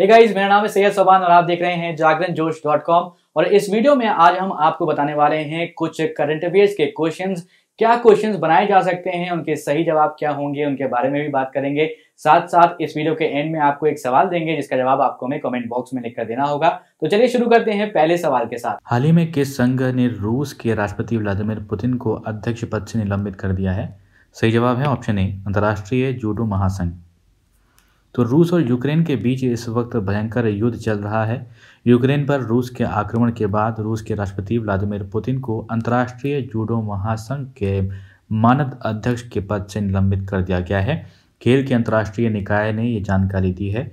hey मेरा नाम है सैयद सोबान और आप देख रहे हैं जागरण जोश डॉट कॉम और इस वीडियो में आज हम आपको बताने वाले हैं कुछ करंट अफेयर्स के क्वेश्चंस क्या क्वेश्चंस बनाए जा सकते हैं उनके सही जवाब क्या होंगे उनके बारे में भी बात करेंगे साथ साथ इस वीडियो के एंड में आपको एक सवाल देंगे जिसका जवाब आपको हमें कमेंट बॉक्स में लिखकर देना होगा तो चलिए शुरू करते हैं पहले सवाल के साथ हाल ही में किस संघ ने रूस के राष्ट्रपति व्लादिमिर पुतिन को अध्यक्ष पद से निलंबित कर दिया है सही जवाब है ऑप्शन ए अंतर्राष्ट्रीय जूडो महासंघ तो रूस और यूक्रेन के बीच इस वक्त भयंकर युद्ध चल रहा है यूक्रेन पर रूस के आक्रमण के बाद रूस के राष्ट्रपति व्लादिमीर पुतिन को अंतर्राष्ट्रीय जूडो महासंघ के मानद अध्यक्ष के पद से निलंबित कर दिया गया है खेल के अंतर्राष्ट्रीय निकाय ने ये जानकारी दी है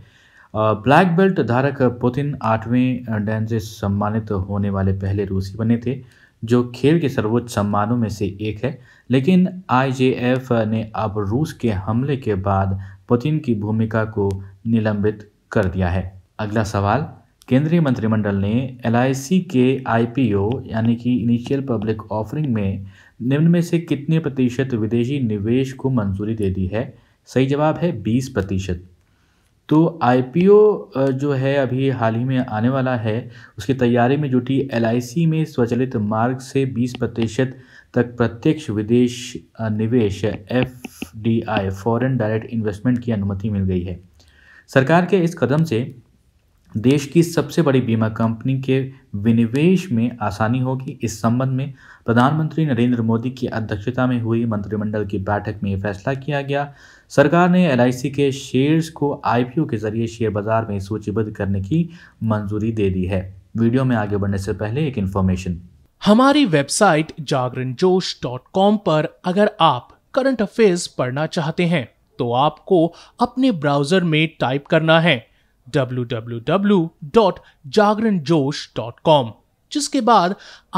ब्लैक बेल्ट धारक पुतिन आठवें डैन से सम्मानित होने वाले पहले रूसी बने थे जो खेल के सर्वोच्च सम्मानों में से एक है लेकिन आईजेएफ ने अब रूस के हमले के बाद पुतिन की भूमिका को निलंबित कर दिया है अगला सवाल केंद्रीय मंत्रिमंडल ने एल के आई यानी कि इनिशियल पब्लिक ऑफरिंग में निम्न में से कितने प्रतिशत विदेशी निवेश को मंजूरी दे दी है सही जवाब है 20 प्रतिशत तो आई जो है अभी हाल ही में आने वाला है उसकी तैयारी में जुटी एल में स्वचलित मार्ग से बीस प्रतिशत तक प्रत्यक्ष विदेश निवेश F D I foreign direct investment की अनुमति मिल गई है सरकार के इस कदम से देश की सबसे बड़ी बीमा कंपनी के विनिवेश में आसानी होगी इस संबंध में प्रधानमंत्री नरेंद्र मोदी की अध्यक्षता में हुई मंत्रिमंडल की बैठक में यह फैसला किया गया सरकार ने एल के शेयर्स को आई के जरिए शेयर बाजार में सूचीबद्ध करने की मंजूरी दे दी है वीडियो में आगे बढ़ने से पहले एक इन्फॉर्मेशन हमारी वेबसाइट जागरण जोश डॉट कॉम पर अगर आप करंट अफेयर्स पढ़ना चाहते हैं तो आपको अपने ब्राउजर में टाइप करना है www.jagranjosh.com जिसके बाद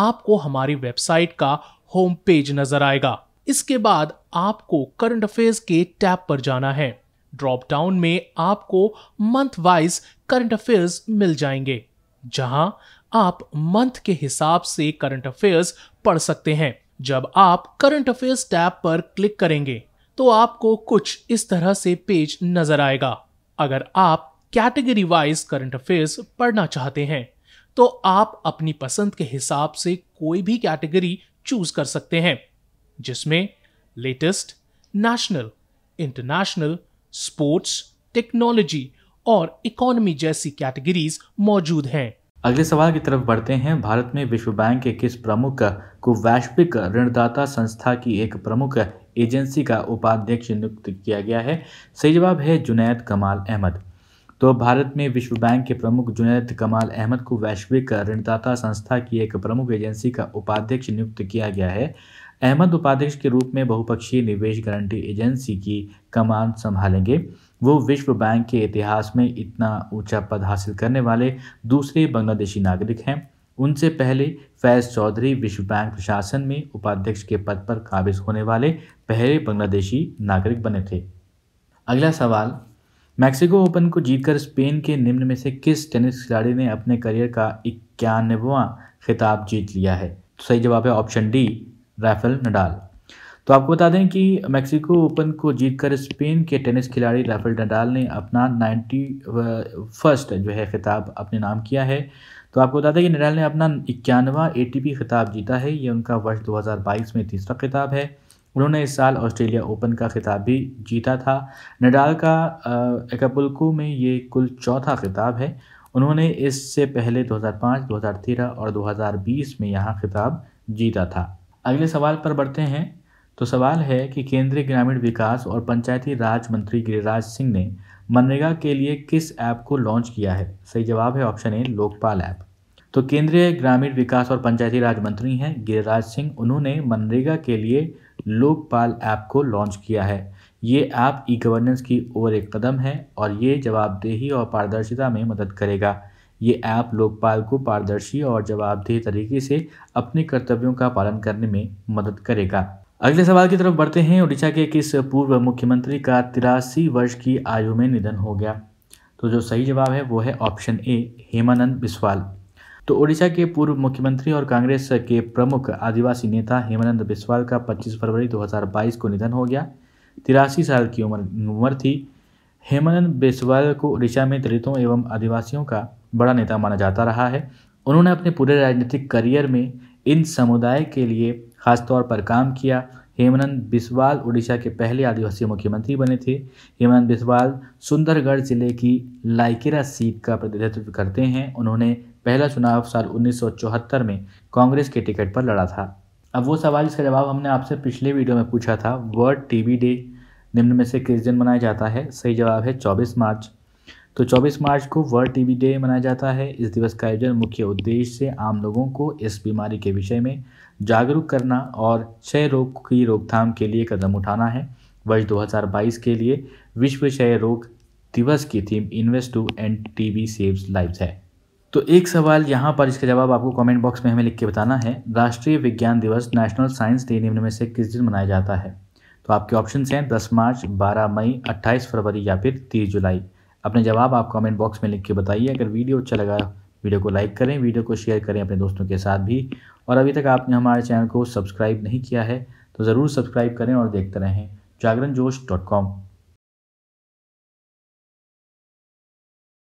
आपको हमारी वेबसाइट का होम पेज नजर आएगा इसके बाद आपको करंट अफेयर्स के टैब पर जाना है ड्रॉप डाउन में आपको मंथ वाइज करंट अफेयर्स मिल जाएंगे जहां आप मंथ के हिसाब से करंट अफेयर्स पढ़ सकते हैं जब आप करंट अफेयर्स टैब पर क्लिक करेंगे तो आपको कुछ इस तरह से पेज नजर आएगा अगर आप कैटेगरी वाइज करंट अफेयर्स पढ़ना चाहते हैं तो आप अपनी पसंद के हिसाब से कोई भी कैटेगरी चूज कर सकते हैं जिसमें latest national international sports technology और इकोनॉमी जैसी कैटेगरीज मौजूद हैं अगले सवाल की तरफ बढ़ते हैं भारत में विश्व बैंक के किस प्रमुख को वैश्विक ऋणदाता संस्था की एक प्रमुख एजेंसी का उपाध्यक्ष नियुक्त किया गया है सही जवाब है जुनैद कमाल अहमद तो भारत में विश्व बैंक के प्रमुख जुनैद कमाल अहमद को वैश्विक ऋणदाता संस्था की एक प्रमुख एजेंसी का उपाध्यक्ष नियुक्त किया गया है अहमद उपाध्यक्ष के रूप में बहुपक्षीय निवेश गारंटी एजेंसी की कमान संभालेंगे वो विश्व बैंक के इतिहास में इतना ऊंचा पद हासिल करने वाले दूसरे बांग्लादेशी नागरिक हैं उनसे पहले फैज चौधरी विश्व बैंक प्रशासन में उपाध्यक्ष के पद पर काबिज होने वाले पहले बांग्लादेशी नागरिक बने थे अगला सवाल मैक्सिको ओपन को जीतकर स्पेन के निम्न में से किस टेनिस खिलाड़ी ने अपने करियर का इक्यानवा खिताब जीत लिया है तो सही जवाब है ऑप्शन डी राफेल नडाल तो आपको बता दें कि मैक्सिको ओपन को जीतकर स्पेन के टेनिस खिलाड़ी राफेल नडाल ने अपना नाइन्टी फर्स्ट जो है खिताब अपने नाम किया है तो आपको बता दें कि नडाल ने अपना इक्यानवा ए खिताब जीता है ये उनका वर्ष 2022 में तीसरा खिताब है उन्होंने इस साल ऑस्ट्रेलिया ओपन का खिताब भी जीता था नडाल का एकपुल्को में ये कुल चौथा खिताब है उन्होंने इससे पहले 2005, 2013 और 2020 में यहाँ खिताब जीता था अगले सवाल पर बढ़ते हैं तो सवाल है कि केंद्रीय ग्रामीण विकास और पंचायती राज मंत्री गिरिराज सिंह ने मनरेगा के लिए किस ऐप को लॉन्च किया है सही जवाब है ऑप्शन ए लोकपाल ऐप तो केंद्रीय ग्रामीण विकास और पंचायती राज मंत्री हैं गिरिराज सिंह उन्होंने मनरेगा के लिए लोकपाल ऐप को लॉन्च किया है ये ऐप ई गवर्नेंस की ओर एक कदम है और ये जवाबदेही और पारदर्शिता में मदद करेगा ये ऐप लोकपाल को पारदर्शी और जवाबदेह तरीके से अपने कर्तव्यों का पालन करने में मदद करेगा अगले सवाल की तरफ बढ़ते हैं उड़ीसा के किस पूर्व मुख्यमंत्री का तिरासी वर्ष की आयु में निधन हो गया तो जो सही जवाब है वो है ऑप्शन ए हेमानंद बिस्वाल तो ओडिशा के पूर्व मुख्यमंत्री और कांग्रेस के प्रमुख आदिवासी नेता हेमानंद बिस्वाल का 25 फरवरी 2022 को निधन हो गया तिरासी साल की उम्र उम्र थी हेमानंद बिस्वाल को ओडिशा में दलितों एवं आदिवासियों का बड़ा नेता माना जाता रहा है उन्होंने अपने पूरे राजनीतिक करियर में इन समुदाय के लिए खासतौर पर काम किया हेमनंद बिस्वाल उड़ीसा के पहले आदिवासी मुख्यमंत्री बने थे हेमनंद बिस्वाल सुंदरगढ़ जिले की लाइकेरा सीट का प्रतिनिधित्व करते हैं उन्होंने पहला चुनाव साल 1974 में कांग्रेस के टिकट पर लड़ा था अब वो सवाल इसका जवाब हमने आपसे पिछले वीडियो में पूछा था वर्ल्ड टीबी डे निम्न में से किस दिन मनाया जाता है सही जवाब है 24 मार्च तो 24 मार्च को वर्ल्ड टीबी डे मनाया जाता है इस दिवस का आयोजन मुख्य उद्देश्य से आम लोगों को इस बीमारी के विषय में जागरूक करना और क्षय रोग की रोकथाम के लिए कदम उठाना है वर्ष 2022 के लिए विश्व क्षय रोग दिवस की theme invest to end we saves life है तो एक सवाल यहाँ पर इसका जवाब आपको कमेंट बॉक्स में हमें लिख के बताना है राष्ट्रीय विज्ञान दिवस नेशनल साइंस डे निम्न में से किस दिन मनाया जाता है तो आपके ऑप्शन हैं 10 मार्च 12 मई 28 फरवरी या फिर 30 जुलाई अपने जवाब आप कमेंट बॉक्स में लिख के बताइए अगर वीडियो अच्छा लगा वीडियो को लाइक करें वीडियो को शेयर करें अपने दोस्तों के साथ भी और अभी तक आपने हमारे चैनल को सब्सक्राइब नहीं किया है तो ज़रूर सब्सक्राइब करें और देखते रहें जागरण जोश डॉट कॉम